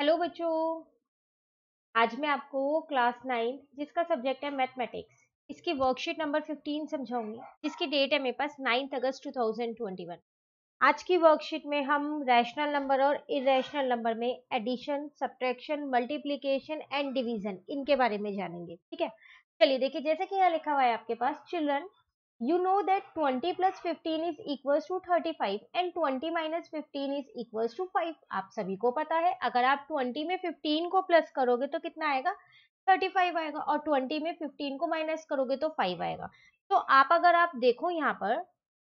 Hello बच्चों आज मैं आपको क्लास नाइन्थ जिसका सब्जेक्ट है मैथमेटिक्स इसकी वर्कशीट नंबर फिफ्टीन समझाऊंगी जिसकी डेट है मेरे पास नाइन्थ अगस्त टू थाउजेंड ट्वेंटी वन आज की वर्कशीट में हम रैशनल नंबर और इरेशनल नंबर में addition subtraction multiplication and division इनके बारे में जानेंगे ठीक है चलिए देखिए जैसे कि यहाँ लिखा हुआ है आपके पास children you know that 20 plus 15 is equals to 35 and 20 minus 15 is equals to 5 आप सभी को पता है अगर आप 20 में 15 को प्लस करोगे तो कितना आएगा 35 आएगा और 20 में 15 को माइनस करोगे तो 5 आएगा तो आप अगर आप देखो यहाँ पर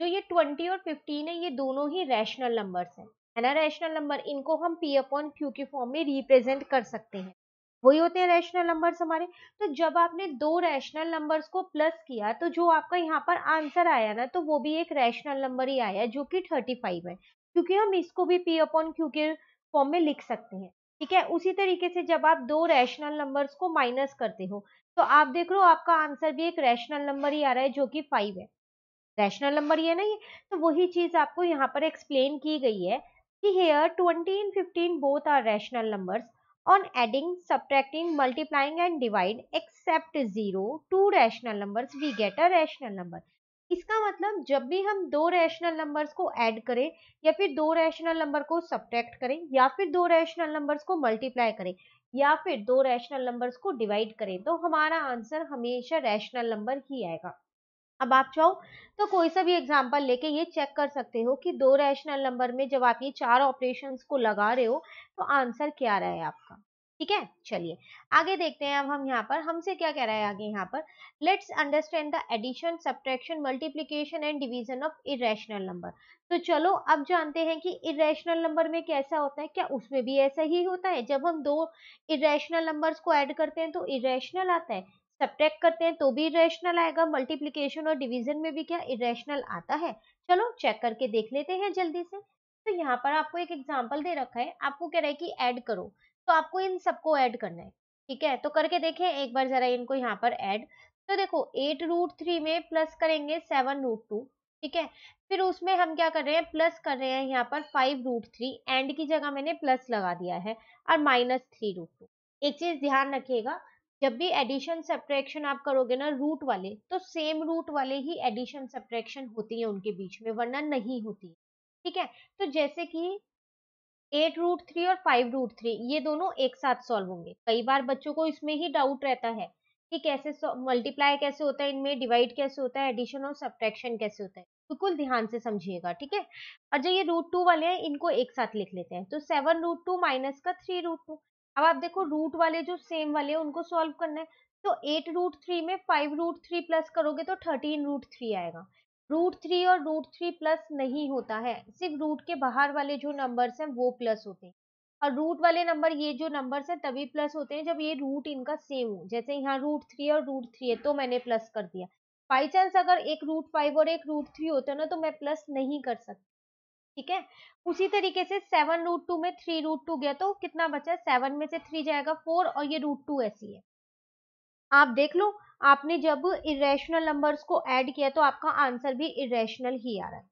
जो ये 20 और 15 है ये दोनों ही रैशनल नंबर्स हैं है ना रैशनल नंबर इनको हम पी अपॉन क्यू के फॉर्म में रिप्रेजेंट कर सकते हैं वही होते हैं रैशनल नंबर्स हमारे तो जब आपने दो रैशनल नंबर्स को प्लस किया तो जो आपका यहाँ पर आंसर आया ना तो वो भी एक रैशनल नंबर ही आया जो कि थर्टी फाइव है क्योंकि हम इसको भी पी अपॉन क्यू के फॉर्म में लिख सकते हैं ठीक है उसी तरीके से जब आप दो रैशनल नंबर्स को माइनस करते हो तो आप देख लो आपका आंसर भी एक रैशनल नंबर ही आ रहा है जो कि फाइव है रैशनल नंबर ये ना ये तो वही चीज आपको यहाँ पर एक्सप्लेन की गई है कि here twenty and fifteen both are rational numbers on adding, subtracting, multiplying and divide except zero two rational numbers, we get a rational number. इसका मतलब जब भी हम दो रैशनल नंबर्स को ऐड करें या फिर दो रैशनल नंबर को सब्ट्रैक्ट करें या फिर दो रैशनल नंबर्स को मल्टीप्लाई करें या फिर दो रैशनल नंबर्स को डिवाइड करें तो हमारा आंसर हमेशा रैशनल नंबर ही आएगा अब आप चाहो तो कोई सा भी एग्जाम्पल लेके ये चेक कर सकते हो कि दो रैशनल नंबर में जब आप ये चार ऑपरेशन को लगा रहे हो तो आंसर क्या रहा है आपका ठीक है चलिए आगे देखते हैं अब हम यहाँ पर हमसे क्या कह रहा है आगे यहाँ पर let's understand the addition subtraction multiplication and division of irrational number तो चलो अब जानते हैं कि इेशनल नंबर में कैसा होता है क्या उसमें भी ऐसा ही होता है जब हम दो इेशनल नंबर को एड करते हैं तो इेशनल आता है सब्ट्रैक्ट करते हैं तो भी इेशनल आएगा मल्टीप्लीकेशन और डिवीजन में भी क्या इेशनल आता है चलो चेक करके देख लेते हैं जल्दी से तो यहाँ पर आपको एक एग्जाम्पल दे रखा है आपको कह रहा है कि ऐड करो तो आपको इन सबको ऐड करना है ठीक है तो करके देखें एक बार जरा इनको यहाँ पर ऐड तो देखो एट रूट थ्री में प्लस करेंगे सेवन रूट टू ठीक है फिर उसमें हम क्या कर रहे हैं प्लस कर रहे हैं यहाँ पर फाइव रूट थ्री एंड की जगह मैंने प्लस लगा दिया है और माइनस थ्री रूट टू एक चीज ध्यान रखिएगा जब भी एडिशन सब्ट्रैक्शन आप करोगे ना रूट वाले तो सेम रूट वाले ही एडिशन सब्ट्रैक्शन होती है उनके बीच में वरना नहीं होती है ठीक है तो जैसे कि एट रूट थ्री और फाइव रूट थ्री ये दोनों एक साथ सॉल्व होंगे कई बार बच्चों को इसमें ही डाउट रहता है कि कैसे मल्टीप्लाई कैसे होता है इनमें डिवाइड कैसे होता है एडिशन और सब्ट्रैक्शन कैसे होता है बिल्कुल ध्यान से समझिएगा ठीक है और जो ये रूट टू वाले हैं इनको एक साथ लिख लेते हैं तो सेवन रूट टू माइनस का थ्री रूट टू अब आप देखो रूट वाले जो सेम वाले उनको सॉल्व करना है तो एट रूट थ्री में फाइव रूट थ्री प्लस करोगे तो थर्टीन रूट थ्री आएगा रूट थ्री और रूट थ्री प्लस नहीं होता है सिर्फ रूट के बाहर वाले जो नंबर्स हैं वो प्लस होते हैं और रूट वाले नंबर ये जो नंबर्स हैं तभी प्लस होते हैं जब ये रूट इनका सेम हो जैसे यहाँ रूट थ्री और रूट थ्री है तो मैंने प्लस कर दिया बाई चांस अगर एक रूट फाइव और एक रूट थ्री होता ना तो मैं प्लस नहीं कर सकती ठीक है उसी तरीके से सेवन रूट टू में थ्री रूट टू गया तो कितना बचा सेवन में से थ्री जाएगा फोर और ये रूट टू ऐसी है आप देख लो आपने जब इरेशनल नंबर्स को ऐड किया तो आपका आंसर भी इरेशनल ही आ रहा है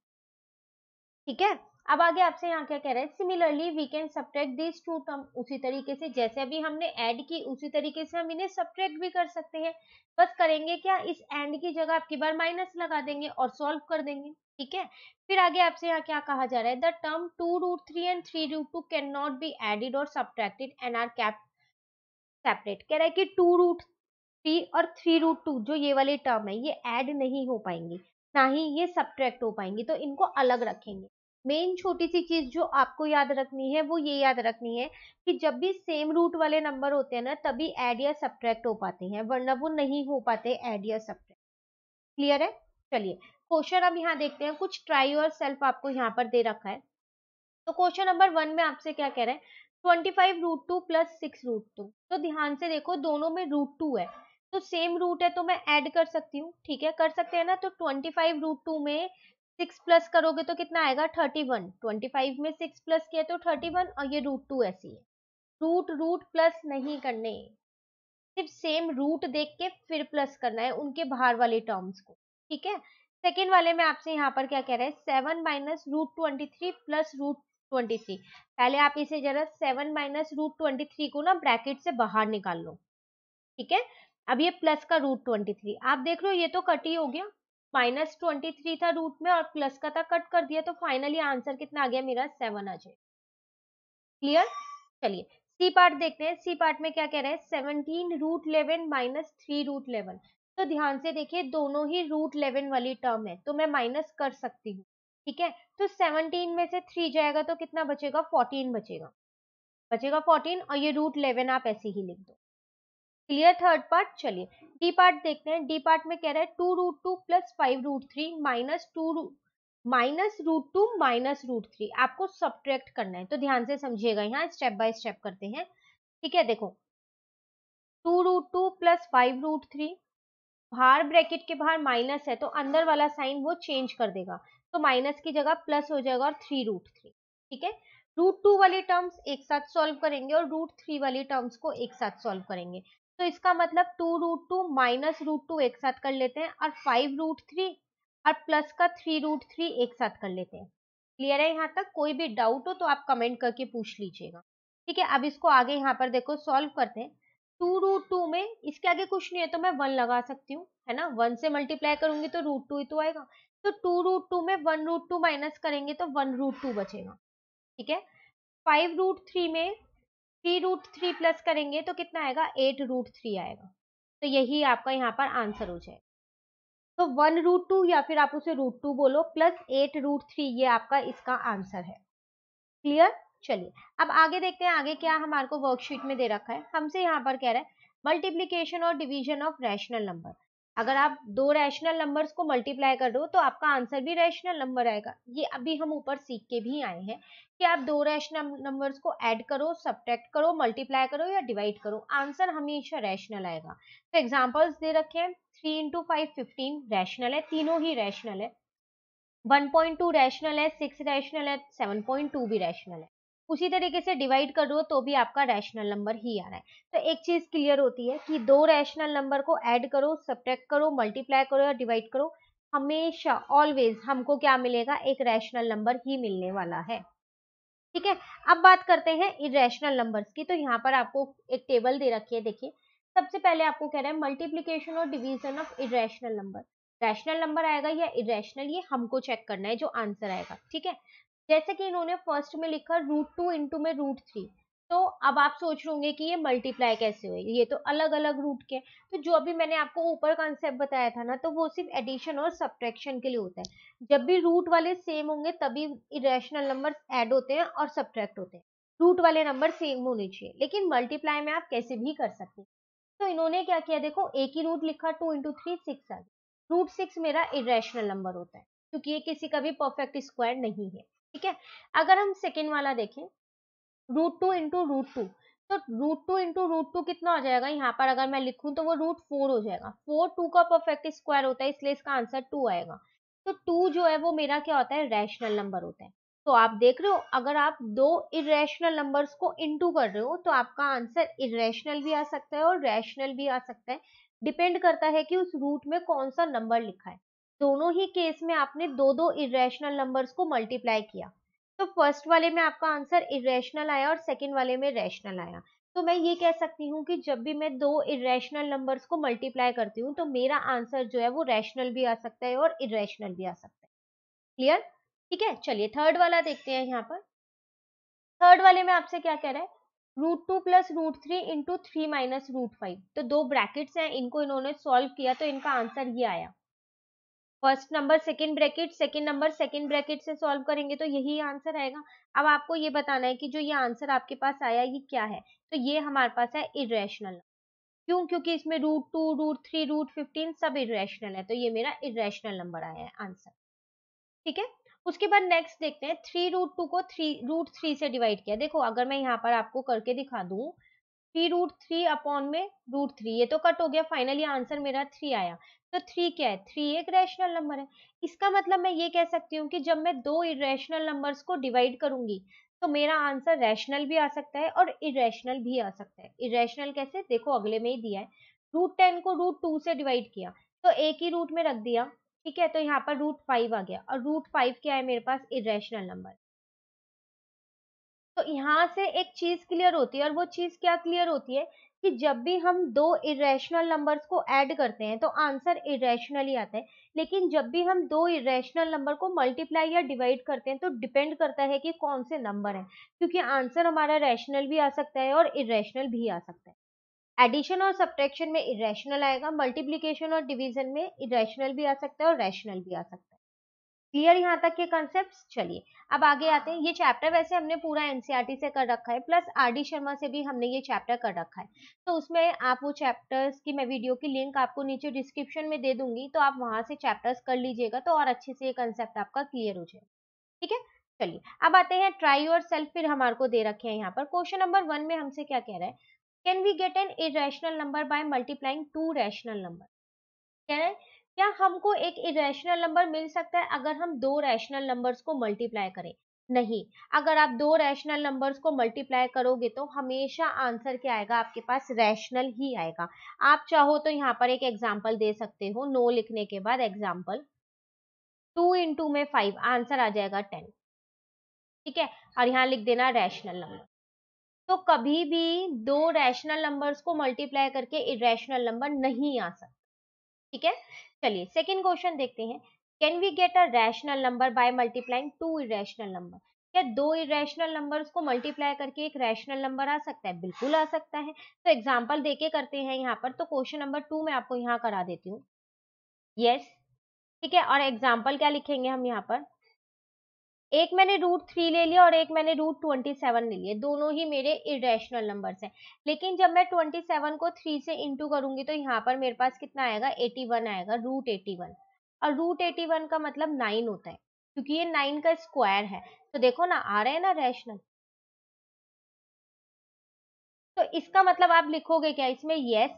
ठीक है अब आगे आपसे यहाँ क्या कह रहे हैं similarly we can subtract this two term उसी तरीके से जैसे अभी हमने ऐड की उसी तरीके से हम इन्हें सब्ट्रैक्ट भी कर सकते हैं बस करेंगे क्या इस एंड की जगह आपकी बार माइनस लगा देंगे और सॉल्व कर देंगे ठीक है फिर आगे आपसे यहाँ क्या कहा जा रहा है the term two root three and three root two cannot be added और subtracted and are kept separate कह रहा है कि टू रूट थ्री और थ्री रूट टू जो ये वाले टर्म है ये एड नहीं हो पाएंगे ना ही ये सब्ट्रैक्ट हो पाएंगी तो इनको अलग रखेंगे मेन छोटी सी चीज जो आपको याद रखनी है वो ये याद रखनी है कि जब भी सेम रूट वाले नंबर होते हैं ना तभी एड या सब्ट्रैक्ट हो पाते हैं वरना वो नहीं हो पाते एड या सब्ट्रैक्ट क्लियर है चलिए क्वेश्चन अब यहाँ देखते हैं कुछ ट्राई और सेल्फ आपको यहाँ पर दे रखा है तो क्वेश्चन नंबर वन में आपसे क्या कह रहे हैं twenty five root two plus six root two तो ध्यान से देखो दोनों में रूट टू है तो सेम रूट है तो मैं ऐड कर सकती हूँ ठीक है कर सकते हैं ना तो ट्वेंटी फाइव रूट टू में सिक्स प्लस करोगे तो कितना आएगा थर्टी वन ट्वेंटी फाइव में सिक्स प्लस किया तो थर्टी वन और ये रूट टू ऐसी है रूट रूट प्लस नहीं करने सिर्फ सेम रूट देख के फिर प्लस करना है उनके बाहर वाले टर्म्स को ठीक है सेकेंड वाले में आपसे यहाँ पर क्या कह रहे हैं seven minus root twenty three plus root twenty three पहले आप इसे जरा seven minus root twenty three को ना ब्रैकेट से बाहर निकाल लो ठीक है अब ये प्लस का रूट ट्वेंटी थ्री आप देख लो ये तो कट ही हो गया माइनस ट्वेंटी थ्री था रूट में और प्लस का था कट कर दिया तो फाइनली आंसर कितना आ गया मेरा सेवन आ जाए क्लियर चलिए सी पार्ट देखते हैं सी पार्ट में क्या कह रहे हैं seventeen root eleven minus three root eleven तो ध्यान से देखिए दोनों ही रूट इलेवन वाली टर्म है तो मैं माइनस कर सकती हूँ ठीक है तो सेवनटीन में से थ्री जाएगा तो कितना बचेगा फोर्टीन बचेगा बचेगा फोर्टीन और ये रूट इलेवन आप ऐसे ही लिख दो क्लियर थर्ड पार्ट चलिए डी पार्ट देखते हैं डी पार्ट में कह रहा है two root two plus five root three minus two minus root two minus root three आपको सब्ट्रैक्ट करना है तो ध्यान से समझिएगा यहाँ स्टेप बाय स्टेप करते हैं ठीक है देखो two root two plus five root three बाहर ब्रैकेट के बाहर माइनस है तो अंदर वाला साइन वो चेंज कर देगा तो माइनस की जगह प्लस हो जाएगा और थ्री रूट थ्री ठीक है रूट टू वाली टर्म्स एक साथ सॉल्व करेंगे और रूट थ्री वाली टर्म्स को एक साथ सॉल्व करेंगे तो इसका मतलब two root two minus root two एक साथ कर लेते हैं और फाइव रूट थ्री और प्लस का थ्री रूट थ्री एक साथ कर लेते हैं क्लियर है यहाँ तक कोई भी डाउट हो तो आप कमेंट करके पूछ लीजिएगा ठीक है अब इसको आगे यहाँ पर देखो सॉल्व करते हैं टू रूट टू में इसके आगे कुछ नहीं है तो मैं वन लगा सकती हूँ है ना वन से मल्टीप्लाई करूंगी तो रूट टू ही तो आएगा तो टू रूट टू में वन रूट टू माइनस करेंगे तो वन रूट टू बचेगा ठीक है फाइव रूट थ्री में थ्री रूट थ्री प्लस करेंगे तो कितना आएगा एट रूट थ्री आएगा तो यही आपका यहाँ पर आंसर हो जाएगा तो वन रूट टू या फिर आप उसे रूट टू बोलो प्लस एट रूट थ्री ये आपका इसका आंसर है क्लियर चलिए अब आगे देखते हैं आगे क्या हमारे को वर्कशीट में दे रखा है हमसे यहाँ पर कह रहा है मल्टीप्लीकेशन और डिवीजन ऑफ रैशनल नंबर अगर आप दो रैशनल नंबर्स को मल्टीप्लाई कर दो तो आपका आंसर भी रैशनल नंबर आएगा ये अभी हम ऊपर सीख के भी आए हैं कि आप दो रैशनल नंबर्स को ऐड करो सब्ट्रैक्ट करो मल्टीप्लाई करो या डिवाइड करो आंसर हमेशा रैशनल आएगा तो एग्जाम्पल्स दे रखे हैं three into five fifteen rational है तीनों ही रैशनल है वन पॉइंट टू रैशनल है सिक्स रैशनल है सेवन पॉइंट टू भी रैशनल है उसी तरीके से डिवाइड कर दो तो भी आपका रैशनल नंबर ही आ रहा है तो एक चीज़ क्लियर होती है कि दो रैशनल नंबर को ऐड करो सब्ट्रैक्ट करो मल्टीप्लाई करो या डिवाइड करो हमेशा ऑलवेज हमको क्या मिलेगा एक रैशनल नंबर ही मिलने वाला है ठीक है अब बात करते हैं इरेशनल नंबर की तो यहाँ पर आपको एक टेबल दे रखी है देखिए सबसे पहले आपको कह रहा है मल्टीप्लीकेशन और division of irrational number rational number आएगा या इरेशनल ये हमको चेक करना है जो आंसर आएगा ठीक है जैसे कि इन्होंने फर्स्ट में लिखा रूट टू इंटू में रूट थ्री तो अब आप सोच रहे होंगे कि ये मल्टीप्लाई कैसे हुए ये तो अलग अलग रूट के तो जो अभी मैंने आपको ऊपर कॉन्सेप्ट बताया था ना तो वो सिर्फ एडिशन और सब्ट्रैक्शन के लिए होता है जब भी रूट वाले सेम होंगे तभी इरेशनल नंबर ऐड होते हैं और सब्ट्रैक्ट होते हैं रूट वाले नंबर सेम होने चाहिए लेकिन मल्टीप्लाई में आप कैसे भी कर सकते हैं तो इन्होंने क्या किया देखो एक ही रूट लिखा टू इंटू थ्री सिक्स आ गया रूट सिक्स मेरा इरेशनल नंबर होता है क्योंकि ये किसी का भी परफेक्ट स्क्वायर नहीं है ठीक है अगर हम सेकेंड वाला देखें root two into root two तो root two into root two कितना हो जाएगा यहाँ पर अगर मैं लिखूं तो वो रूट फोर हो जाएगा फोर टू का परफेक्ट स्क्वायर होता है इसलिए इसका आंसर टू आएगा तो टू जो है वो मेरा क्या होता है रैशनल नंबर होता है तो आप देख रहे हो अगर आप दो इरेशनल नंबर्स को इंटू कर रहे हो तो आपका आंसर इरेशनल भी आ सकता है और रैशनल भी आ सकता है डिपेंड करता है कि उस रूट में कौन सा नंबर लिखा है दोनों ही केस में आपने दो दो इेशनल नंबर्स को मल्टीप्लाई किया तो फर्स्ट वाले में आपका आंसर इेशनल आया और सेकेंड वाले में रेशनल आया तो मैं ये कह सकती हूँ कि जब भी मैं दो इेशनल नंबर्स को मल्टीप्लाई करती हूँ तो मेरा आंसर जो है वो रैशनल भी आ सकता है और इेशनल भी आ सकता है क्लियर ठीक है चलिए थर्ड वाला देखते हैं यहाँ पर थर्ड वाले में आपसे क्या कह रहा है root two plus root three into three minus root five तो दो ब्रैकेट्स हैं इनको इन्होंने सॉल्व किया तो इनका आंसर ये आया first number second bracket second number second bracket से सॉल्व करेंगे तो यही आंसर आएगा अब आपको ये बताना है कि जो ये आंसर आपके पास आया ये क्या है तो ये हमारे पास है इरेशनल क्यों क्योंकि इसमें root two root three root fifteen सब इरेशनल है तो ये मेरा इरेशनल नंबर आया है आंसर ठीक है उसके बाद नेक्स्ट देखते हैं थ्री रूट टू को थ्री रूट थ्री से डिवाइड किया देखो अगर मैं यहाँ पर आपको करके दिखा दूँ थ्री रूट थ्री अपॉन में रूट थ्री ये तो कट हो गया फाइनली आंसर मेरा थ्री आया तो थ्री क्या है थ्री एक रैशनल नंबर है इसका मतलब मैं ये कह सकती हूँ कि जब मैं दो इरेशनल नंबर्स को डिवाइड करूंगी तो मेरा आंसर रैशनल भी आ सकता है और इरेशनल भी आ सकता है इरेशनल कैसे देखो अगले में ही दिया है रूट टेन को रूट टू से डिवाइड किया तो एक ही रूट में रख दिया ठीक है तो यहाँ पर रूट फाइव आ गया और रूट फाइव क्या है मेरे पास इरेशनल नंबर तो यहाँ से एक चीज क्लियर होती है और वो चीज क्या क्लियर होती है कि जब भी हम दो इरेशनल नंबर्स को ऐड करते हैं तो आंसर इरेशनल ही आता है लेकिन जब भी हम दो इरेशनल नंबर को मल्टीप्लाई या डिवाइड करते हैं तो डिपेंड करता है कि कौन से नंबर हैं क्योंकि आंसर हमारा रैशनल भी आ सकता है और इरेशनल भी आ सकता है एडिशन और सब्ट्रैक्शन में इरेशनल आएगा मल्टीप्लीकेशन और डिविजन में इरेशनल भी आ सकता है और रैशनल भी आ सकता है क्लियर यहाँ तक के कॉन्सेप्ट चलिए अब आगे आते हैं ये चैप्टर वैसे हमने पूरा एनसीईआरटी e से कर रखा है प्लस आरडी शर्मा से भी हमने ये चैप्टर कर रखा है तो उसमें आप वो चैप्टर्स की मैं वीडियो की लिंक आपको नीचे डिस्क्रिप्शन में दे दूंगी तो आप वहाँ से चैप्टर्स कर लीजिएगा तो और अच्छे से ये कंसेप्ट आपका क्लियर हो जाएगा ठीक है चलिए अब आते हैं ट्राई और सेल्फ फिर हमारे को दे रखे हैं यहाँ पर क्वेश्चन नंबर वन में हमसे क्या कह रहा है can we get an irrational number by multiplying two rational number कह रहे क्या हमको एक इरेशनल नंबर मिल सकता है अगर हम दो रैशनल नंबर्स को मल्टीप्लाई करें नहीं अगर आप दो रैशनल नंबर्स को मल्टीप्लाई करोगे तो हमेशा आंसर क्या आएगा आपके पास रैशनल ही आएगा आप चाहो तो यहाँ पर एक एग्जाम्पल दे सकते हो नो लिखने के बाद एग्जाम्पल टू इंटू में फाइव आंसर आ जाएगा टेन ठीक है और यहाँ लिख देना रैशनल नंबर तो कभी भी दो रैशनल नंबर्स को मल्टीप्लाई करके इरेशनल नंबर नहीं आ सकता ठीक है चलिए सेकेंड क्वेश्चन देखते हैं can we get a rational number by multiplying two irrational number क्या दो इेशनल नंबर्स को मल्टीप्लाई करके एक रैशनल नंबर आ सकता है बिल्कुल आ सकता है तो एग्जाम्पल देके करते हैं यहाँ पर तो क्वेश्चन नंबर टू मैं आपको यहाँ करा देती हूँ यस yes, ठीक है और एग्जाम्पल क्या लिखेंगे हम यहाँ पर एक मैंने रूट थ्री ले लिया और एक मैंने रूट ट्वेंटी सेवन ले लिया दोनों ही मेरे इरेशनल नंबर्स हैं लेकिन जब मैं ट्वेंटी सेवन को थ्री से इंटू करूंगी तो यहाँ पर मेरे पास कितना आएगा एटी वन आएगा रूट एटी वन और रूट एटी वन का मतलब नाइन होता है क्योंकि ये नाइन का स्क्वायर है तो देखो ना आ रहे हैं ना रैशनल तो इसका मतलब आप लिखोगे क्या इसमें yes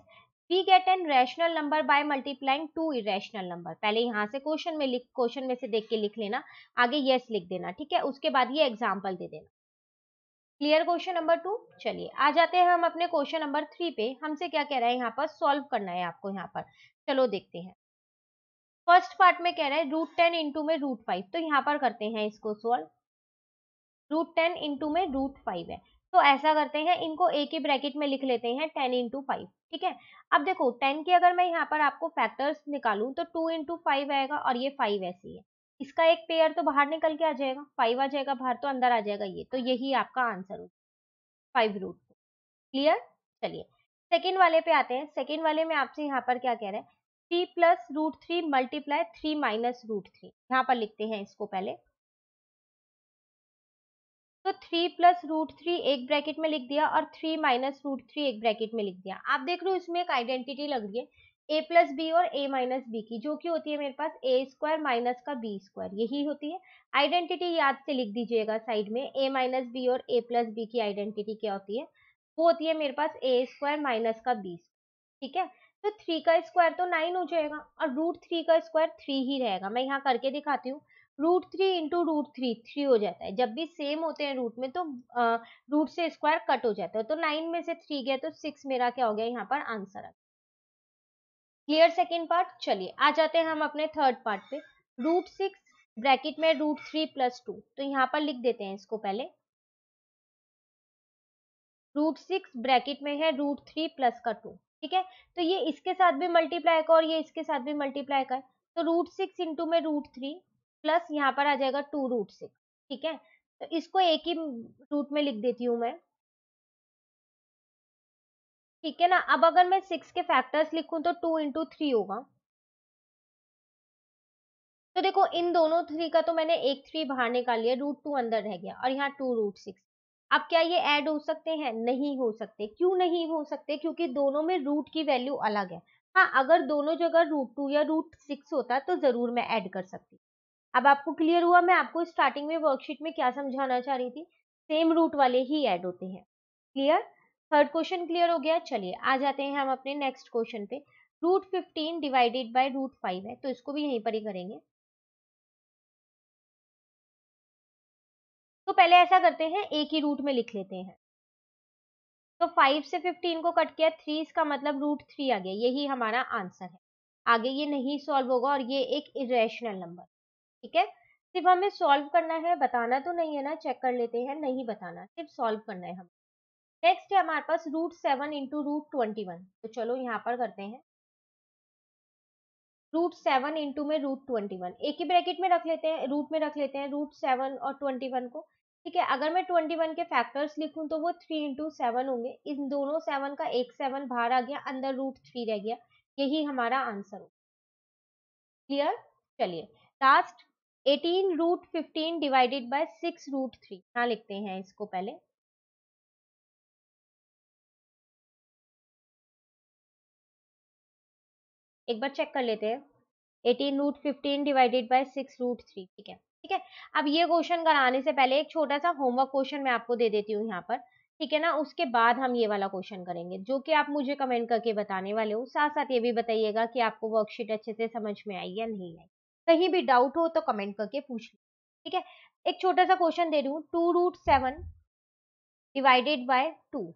we get an rational number by multiplying two irrational number पहले यहाँ से क्वेश्चन में लिख क्वेश्चन में से देख के लिख लेना आगे यस लिख देना ठीक है उसके बाद ये एग्जाम्पल दे देना क्लियर क्वेश्चन नंबर टू चलिए आ जाते हैं हम अपने क्वेश्चन नंबर थ्री पे हमसे क्या कह रहा है यहाँ पर सॉल्व करना है आपको यहाँ पर चलो देखते हैं फर्स्ट पार्ट में कह रहा है रूट टेन इंटू में रूट फाइव तो यहाँ पर करते हैं इसको सॉल्व रूट टेन इंटू में रूट फाइव है तो ऐसा करते हैं इनको ए के ब्रैकेट में लिख लेते हैं टेन इंटू फाइव ठीक है अब देखो टेन की अगर मैं यहाँ पर आपको फैक्टर्स निकालूं तो टू इंटू फाइव आएगा और ये फाइव ऐसे ही है इसका एक पेयर तो बाहर निकल के आ जाएगा फाइव आ जाएगा बाहर तो अंदर आ जाएगा ये तो यही आपका आंसर होगा फाइव रूट क्लियर चलिए सेकेंड वाले पे आते हैं सेकेंड वाले में आपसे यहाँ पर क्या कह रहे हैं three plus root three multiply three minus root three यहाँ पर लिखते हैं इसको पहले तो थ्री प्लस रूट थ्री एक ब्रैकेट में लिख दिया और थ्री माइनस रूट थ्री एक ब्रैकेट में लिख दिया आप देख रहे हो इसमें एक आइडेंटिटी लग रही है ए प्लस बी और ए माइनस बी की जो कि होती है मेरे पास ए स्क्वायर माइनस का बी स्क्वायर यही होती है आइडेंटिटी याद से लिख दीजिएगा साइड में ए माइनस बी और ए प्लस बी की आइडेंटिटी क्या होती है वो होती है मेरे पास ए स्क्वायर माइनस का बी ठीक है तो थ्री का स्क्वायर तो नाइन हो जाएगा और रूट थ्री का स्क्वायर थ्री ही रहेगा मैं यहाँ करके दिखाती हूँ root three into root three three हो जाता है जब भी सेम होते हैं रूट में तो रूट से स्क्वायर कट हो जाता है तो नाइन में से थ्री गया तो सिक्स मेरा क्या हो गया यहाँ पर आंसर आ क्लियर सेकेंड पार्ट चलिए आ जाते हैं हम अपने थर्ड पार्ट पे रूट सिक्स ब्रैकेट में रूट थ्री प्लस टू तो यहाँ पर लिख देते हैं इसको पहले रूट सिक्स ब्रैकेट में है रूट थ्री प्लस का टू ठीक है तो ये इसके साथ भी मल्टीप्लाई का और ये इसके साथ भी मल्टीप्लाई का है तो रूट सिक्स इंटू में रूट थ्री प्लस यहाँ पर आ जाएगा टू रूट सिक्स ठीक है तो इसको एक ही रूट में लिख देती हूँ मैं ठीक है ना अब अगर मैं सिक्स के फैक्टर्स लिखू तो टू इंटू थ्री होगा तो देखो इन दोनों थ्री का तो मैंने एक थ्री बाहर निकाल लिया रूट टू अंदर रह गया और यहाँ टू रूट सिक्स अब क्या ये ऐड हो सकते हैं नहीं हो सकते क्यों नहीं हो सकते क्योंकि दोनों में रूट की वैल्यू अलग है हाँ अगर दोनों जगह रूट टू या रूट सिक्स होता तो जरूर मैं ऐड कर सकती अब आपको क्लियर हुआ मैं आपको स्टार्टिंग में वर्कशीट में क्या समझाना चाह रही थी सेम रूट वाले ही ऐड होते हैं क्लियर थर्ड क्वेश्चन क्लियर हो गया चलिए आ जाते हैं हम अपने नेक्स्ट क्वेश्चन पे root fifteen divided by root five है तो इसको भी यहीं पर ही करेंगे तो पहले ऐसा करते हैं एक ही रूट में लिख लेते हैं तो फाइव से फिफ्टीन को कट किया थ्री इसका मतलब रूट थ्री आ गया यही हमारा आंसर है आगे ये नहीं सॉल्व होगा और ये एक इरेशनल नंबर ठीक है सिर्फ हमें सॉल्व करना है बताना तो नहीं है ना चेक कर लेते हैं नहीं बताना सिर्फ सॉल्व करना है हमें नेक्स्ट है हमारे पास root seven into root twenty one तो चलो यहाँ पर करते हैं रूट सेवन इंटू में रूट ट्वेंटी वन एक ही ब्रैकेट में रख लेते हैं रूट में रख लेते हैं रूट सेवन और ट्वेंटी वन को ठीक है अगर मैं ट्वेंटी वन के फैक्टर्स लिखूं तो वो थ्री इंटू सेवन होंगे इन दोनों सेवन का एक सेवन बाहर आ गया अंदर रूट थ्री रह गया यही हमारा आंसर होगा क्लियर चलिए last eighteen root fifteen divided by six root three यहाँ लिखते हैं इसको पहले एक बार चेक कर लेते हैं eighteen root fifteen divided by six root three ठीक है ठीक है अब ये क्वेश्चन कराने से पहले एक छोटा सा होमवर्क क्वेश्चन मैं आपको दे देती हूँ यहाँ पर ठीक है ना उसके बाद हम ये वाला क्वेश्चन करेंगे जो कि आप मुझे कमेंट करके बताने वाले हो साथ साथ ये भी बताइएगा कि आपको वर्कशीट अच्छे से समझ में आई या नहीं आई कहीं भी डाउट हो तो कमेंट करके पूछ लो ठीक है एक छोटा सा क्वेश्चन दे रही हूँ two root seven divided by two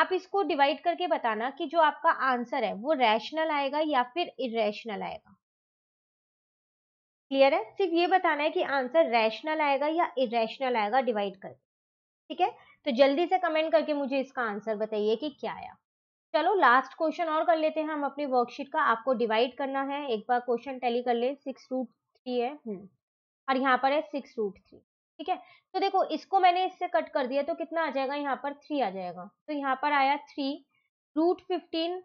आप इसको डिवाइड करके बताना कि जो आपका आंसर है वो रैशनल आएगा या फिर इरेशनल आएगा क्लियर है सिर्फ ये बताना है कि आंसर रैशनल आएगा या इरेशनल आएगा डिवाइड करके ठीक है तो जल्दी से कमेंट करके मुझे इसका आंसर बताइए कि क्या आया चलो लास्ट क्वेश्चन और कर लेते हैं हम अपनी वर्कशीट का आपको डिवाइड करना है एक बार क्वेश्चन टैली कर ले सिक्स रूट थ्री है हम्म। और यहाँ पर है सिक्स रूट थ्री ठीक है तो देखो इसको मैंने इससे कट कर दिया तो कितना आ जाएगा यहाँ पर थ्री आ जाएगा तो यहाँ पर आया थ्री रूट फिफ्टीन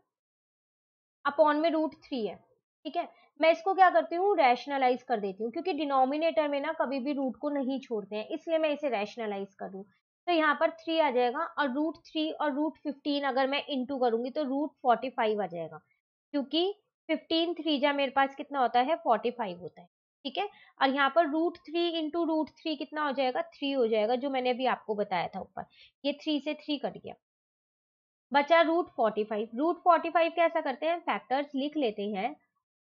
अपॉन में रूट थ्री है ठीक है मैं इसको क्या करती हूँ रैशनलाइज कर देती हूँ क्योंकि डिनोमिनेटर में ना कभी भी रूट को नहीं छोड़ते हैं इसलिए मैं इसे रैशनलाइज कर दूँ तो यहाँ पर थ्री आ जाएगा और रूट थ्री और रूट फिफ्टीन अगर मैं इंटू करूंगी तो रूट फोर्टी फाइव आ जाएगा क्योंकि फिफ्टीन थ्री जा मेरे पास कितना होता है फोर्टी फाइव होता है ठीक है और यहाँ पर root three into root three कितना हो जाएगा थ्री हो जाएगा जो मैंने अभी आपको बताया था ऊपर ये थ्री से थ्री कट गया बचा root forty five root forty five कैसा करते हैं फैक्टर्स लिख लेते हैं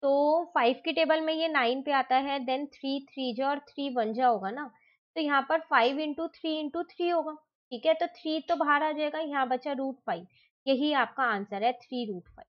तो फाइव की टेबल में ये नाइन पे आता है देन थ्री थ्री जा और थ्री वन जा होगा ना तो यहाँ पर five into three into three होगा ठीक है तो थ्री तो बाहर आ जाएगा यहाँ बचा रूट फाइव यही आपका आंसर है three root five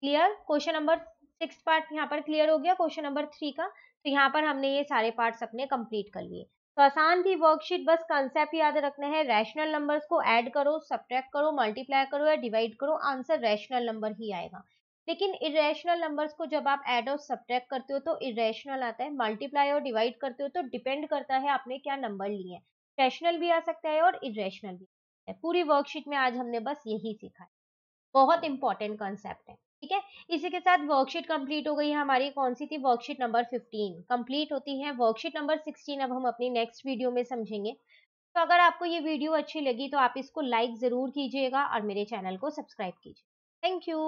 clear question number six part यहाँ पर क्लियर हो गया क्वेश्चन नंबर थ्री का तो यहाँ पर हमने ये सारे पार्ट अपने कंप्लीट कर लिए तो आसान थी वर्कशीट बस कंसेप्ट याद रखना है रैशनल नंबर्स को ऐड करो सब्ट्रैक्ट करो मल्टीप्लाई करो या डिवाइड करो आंसर रैशनल नंबर ही आएगा लेकिन इरेशनल नंबर्स को जब आप एड और सब्ट्रैक्ट करते हो तो इरेशनल आता है मल्टीप्लाई और डिवाइड करते हो तो डिपेंड करता है आपने क्या नंबर लिए हैं रैशनल भी आ सकता है और इरेशनल भी है पूरी वर्कशीट में आज हमने बस यही सीखा है बहुत इंपॉर्टेंट कॉन्सेप्ट है ठीक है इसी के साथ वर्कशीट कंप्लीट हो गई है हमारी कौन सी थी वर्कशीट नंबर 15 कंप्लीट होती है वर्कशीट नंबर 16 अब हम अपनी नेक्स्ट वीडियो में समझेंगे तो अगर आपको ये वीडियो अच्छी लगी तो आप इसको लाइक ज़रूर कीजिएगा और मेरे चैनल को सब्सक्राइब कीजिए थैंक यू